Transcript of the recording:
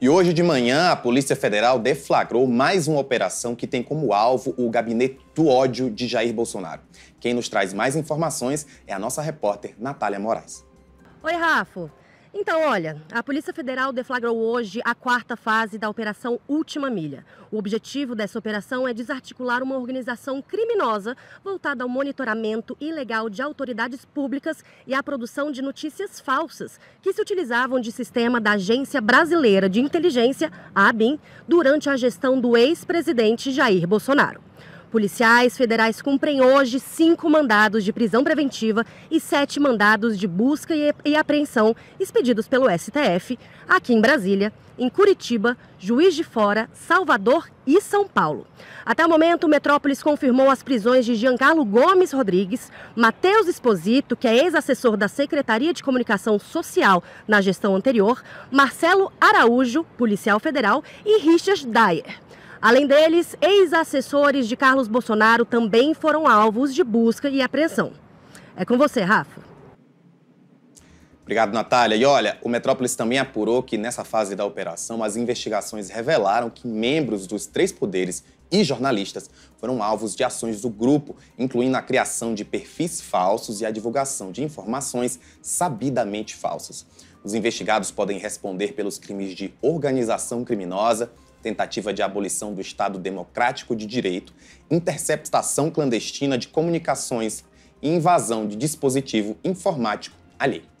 E hoje de manhã, a Polícia Federal deflagrou mais uma operação que tem como alvo o gabinete do ódio de Jair Bolsonaro. Quem nos traz mais informações é a nossa repórter Natália Moraes. Oi, Rafa. Então, olha, a Polícia Federal deflagrou hoje a quarta fase da Operação Última Milha. O objetivo dessa operação é desarticular uma organização criminosa voltada ao monitoramento ilegal de autoridades públicas e à produção de notícias falsas que se utilizavam de sistema da Agência Brasileira de Inteligência, a ABIN, durante a gestão do ex-presidente Jair Bolsonaro. Policiais federais cumprem hoje cinco mandados de prisão preventiva e sete mandados de busca e apreensão expedidos pelo STF aqui em Brasília, em Curitiba, Juiz de Fora, Salvador e São Paulo. Até o momento, Metrópolis confirmou as prisões de Giancarlo Gomes Rodrigues, Matheus Esposito, que é ex-assessor da Secretaria de Comunicação Social na gestão anterior, Marcelo Araújo, policial federal, e Richard Dyer. Além deles, ex-assessores de Carlos Bolsonaro também foram alvos de busca e apreensão. É com você, Rafa. Obrigado, Natália. E olha, o Metrópolis também apurou que nessa fase da operação, as investigações revelaram que membros dos três poderes e jornalistas foram alvos de ações do grupo, incluindo a criação de perfis falsos e a divulgação de informações sabidamente falsas. Os investigados podem responder pelos crimes de organização criminosa, tentativa de abolição do Estado Democrático de Direito, interceptação clandestina de comunicações e invasão de dispositivo informático alheio.